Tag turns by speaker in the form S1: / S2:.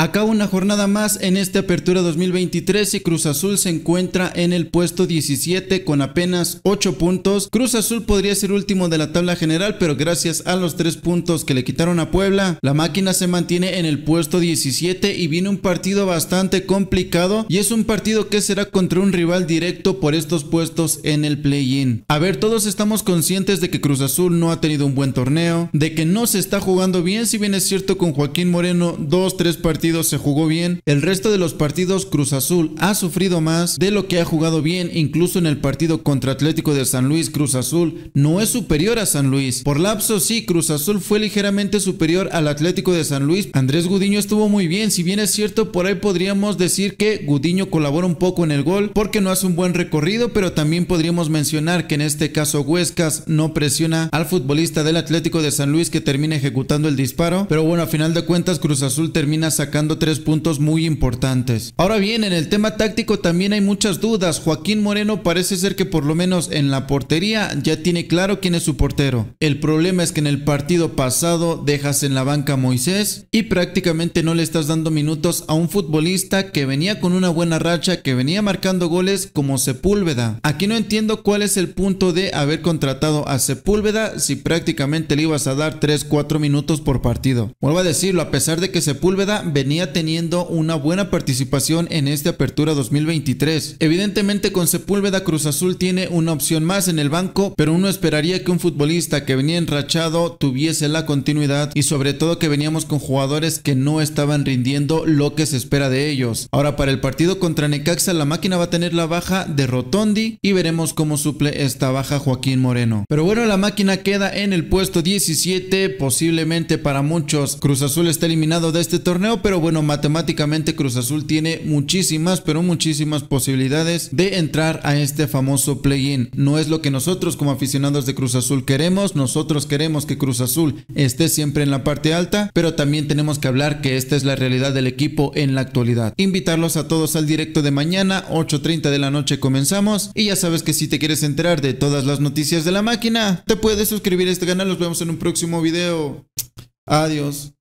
S1: Acaba una jornada más en esta apertura 2023 y Cruz Azul se encuentra en el puesto 17 con apenas 8 puntos. Cruz Azul podría ser último de la tabla general, pero gracias a los 3 puntos que le quitaron a Puebla, la máquina se mantiene en el puesto 17 y viene un partido bastante complicado y es un partido que será contra un rival directo por estos puestos en el play-in. A ver, todos estamos conscientes de que Cruz Azul no ha tenido un buen torneo, de que no se está jugando bien, si bien es cierto con Joaquín Moreno 2-3 partidos se jugó bien, el resto de los partidos Cruz Azul ha sufrido más de lo que ha jugado bien, incluso en el partido contra Atlético de San Luis, Cruz Azul no es superior a San Luis. Por lapso sí, Cruz Azul fue ligeramente superior al Atlético de San Luis. Andrés Gudiño estuvo muy bien, si bien es cierto, por ahí podríamos decir que Gudiño colabora un poco en el gol porque no hace un buen recorrido, pero también podríamos mencionar que en este caso Huescas no presiona al futbolista del Atlético de San Luis que termina ejecutando el disparo, pero bueno, a final de cuentas Cruz Azul termina sacando tres puntos muy importantes. Ahora bien, en el tema táctico también hay muchas dudas. Joaquín Moreno parece ser que por lo menos en la portería ya tiene claro quién es su portero. El problema es que en el partido pasado dejas en la banca a Moisés y prácticamente no le estás dando minutos a un futbolista que venía con una buena racha, que venía marcando goles como Sepúlveda. Aquí no entiendo cuál es el punto de haber contratado a Sepúlveda si prácticamente le ibas a dar 3-4 minutos por partido. Vuelvo a decirlo, a pesar de que Sepúlveda venía teniendo una buena participación en esta apertura 2023. Evidentemente con Sepúlveda Cruz Azul tiene una opción más en el banco, pero uno esperaría que un futbolista que venía enrachado tuviese la continuidad y sobre todo que veníamos con jugadores que no estaban rindiendo lo que se espera de ellos. Ahora para el partido contra Necaxa la máquina va a tener la baja de Rotondi y veremos cómo suple esta baja Joaquín Moreno. Pero bueno, la máquina queda en el puesto 17, posiblemente para muchos Cruz Azul está eliminado de este torneo, pero bueno, matemáticamente Cruz Azul tiene muchísimas, pero muchísimas posibilidades de entrar a este famoso play No es lo que nosotros como aficionados de Cruz Azul queremos, nosotros queremos que Cruz Azul esté siempre en la parte alta, pero también tenemos que hablar que esta es la realidad del equipo en la actualidad. Invitarlos a todos al directo de mañana, 8.30 de la noche comenzamos y ya sabes que si te quieres enterar de todas las noticias de la máquina, te puedes suscribir a este canal, nos vemos en un próximo video. Adiós.